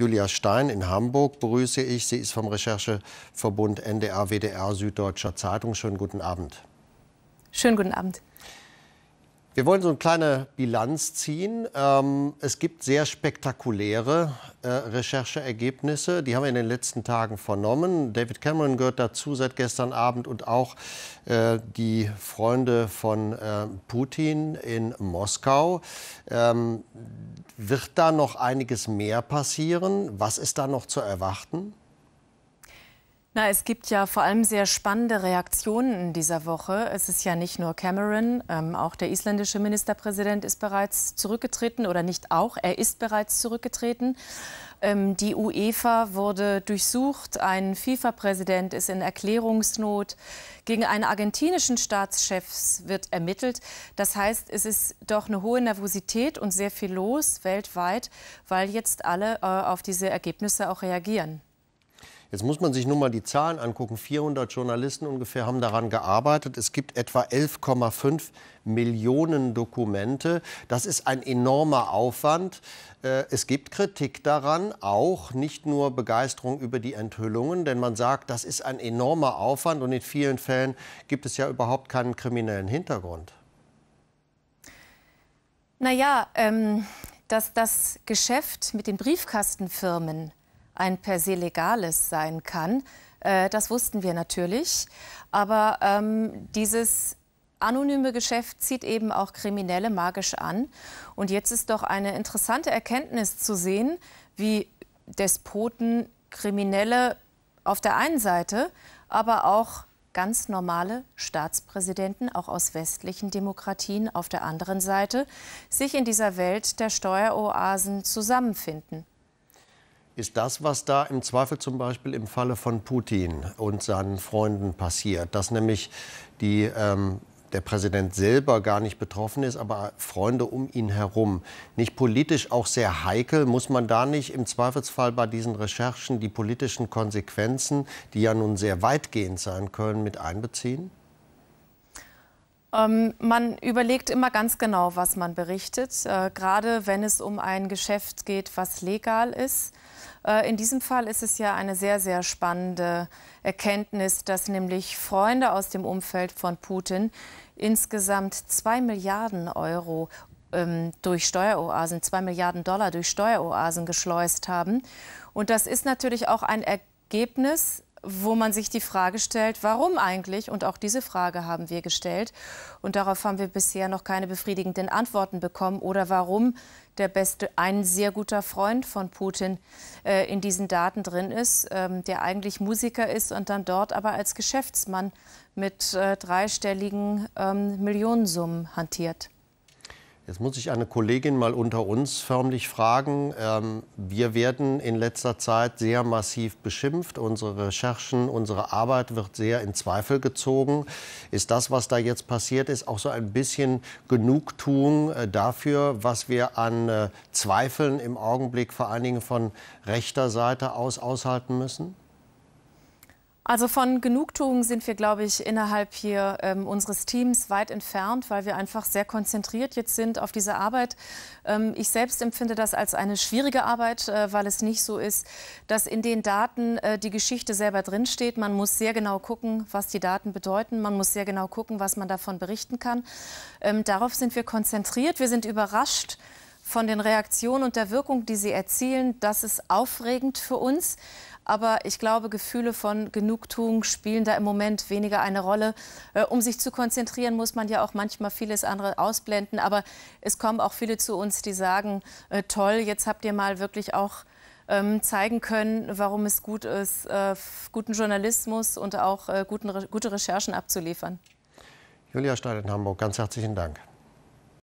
Julia Stein in Hamburg begrüße ich. Sie ist vom Rechercheverbund NDR WDR Süddeutscher Zeitung. Schönen guten Abend. Schönen guten Abend. Wir wollen so eine kleine Bilanz ziehen. Ähm, es gibt sehr spektakuläre äh, Rechercheergebnisse. Die haben wir in den letzten Tagen vernommen. David Cameron gehört dazu seit gestern Abend und auch äh, die Freunde von äh, Putin in Moskau. Ähm, wird da noch einiges mehr passieren? Was ist da noch zu erwarten? Na, es gibt ja vor allem sehr spannende Reaktionen in dieser Woche. Es ist ja nicht nur Cameron, ähm, auch der isländische Ministerpräsident ist bereits zurückgetreten oder nicht auch, er ist bereits zurückgetreten. Ähm, die UEFA wurde durchsucht, ein FIFA-Präsident ist in Erklärungsnot, gegen einen argentinischen Staatschef wird ermittelt. Das heißt, es ist doch eine hohe Nervosität und sehr viel los weltweit, weil jetzt alle äh, auf diese Ergebnisse auch reagieren. Jetzt muss man sich nur mal die Zahlen angucken. 400 Journalisten ungefähr haben daran gearbeitet. Es gibt etwa 11,5 Millionen Dokumente. Das ist ein enormer Aufwand. Äh, es gibt Kritik daran, auch nicht nur Begeisterung über die Enthüllungen, denn man sagt, das ist ein enormer Aufwand und in vielen Fällen gibt es ja überhaupt keinen kriminellen Hintergrund. Naja, ähm, dass das Geschäft mit den Briefkastenfirmen ein per se legales sein kann. Äh, das wussten wir natürlich. Aber ähm, dieses anonyme Geschäft zieht eben auch Kriminelle magisch an. Und jetzt ist doch eine interessante Erkenntnis zu sehen, wie Despoten, Kriminelle auf der einen Seite, aber auch ganz normale Staatspräsidenten, auch aus westlichen Demokratien auf der anderen Seite, sich in dieser Welt der Steueroasen zusammenfinden ist das, was da im Zweifel zum Beispiel im Falle von Putin und seinen Freunden passiert, dass nämlich die, ähm, der Präsident selber gar nicht betroffen ist, aber Freunde um ihn herum. Nicht politisch auch sehr heikel, muss man da nicht im Zweifelsfall bei diesen Recherchen die politischen Konsequenzen, die ja nun sehr weitgehend sein können, mit einbeziehen? Ähm, man überlegt immer ganz genau, was man berichtet, äh, gerade wenn es um ein Geschäft geht, was legal ist. Äh, in diesem Fall ist es ja eine sehr, sehr spannende Erkenntnis, dass nämlich Freunde aus dem Umfeld von Putin insgesamt zwei Milliarden Euro ähm, durch Steueroasen, zwei Milliarden Dollar durch Steueroasen geschleust haben. Und das ist natürlich auch ein Ergebnis wo man sich die Frage stellt, warum eigentlich? Und auch diese Frage haben wir gestellt. Und darauf haben wir bisher noch keine befriedigenden Antworten bekommen. Oder warum der beste, ein sehr guter Freund von Putin äh, in diesen Daten drin ist, ähm, der eigentlich Musiker ist und dann dort aber als Geschäftsmann mit äh, dreistelligen ähm, Millionensummen hantiert. Jetzt muss ich eine Kollegin mal unter uns förmlich fragen. Ähm, wir werden in letzter Zeit sehr massiv beschimpft. Unsere Recherchen, unsere Arbeit wird sehr in Zweifel gezogen. Ist das, was da jetzt passiert ist, auch so ein bisschen Genugtuung äh, dafür, was wir an äh, Zweifeln im Augenblick vor allen Dingen von rechter Seite aus aushalten müssen? Also von Genugtuung sind wir, glaube ich, innerhalb hier ähm, unseres Teams weit entfernt, weil wir einfach sehr konzentriert jetzt sind auf diese Arbeit. Ähm, ich selbst empfinde das als eine schwierige Arbeit, äh, weil es nicht so ist, dass in den Daten äh, die Geschichte selber drinsteht. Man muss sehr genau gucken, was die Daten bedeuten. Man muss sehr genau gucken, was man davon berichten kann. Ähm, darauf sind wir konzentriert. Wir sind überrascht, von den Reaktionen und der Wirkung, die sie erzielen. Das ist aufregend für uns. Aber ich glaube, Gefühle von Genugtuung spielen da im Moment weniger eine Rolle. Äh, um sich zu konzentrieren, muss man ja auch manchmal vieles andere ausblenden. Aber es kommen auch viele zu uns, die sagen, äh, toll, jetzt habt ihr mal wirklich auch ähm, zeigen können, warum es gut ist, äh, guten Journalismus und auch gute Recherchen abzuliefern. Julia Stein in Hamburg, ganz herzlichen Dank.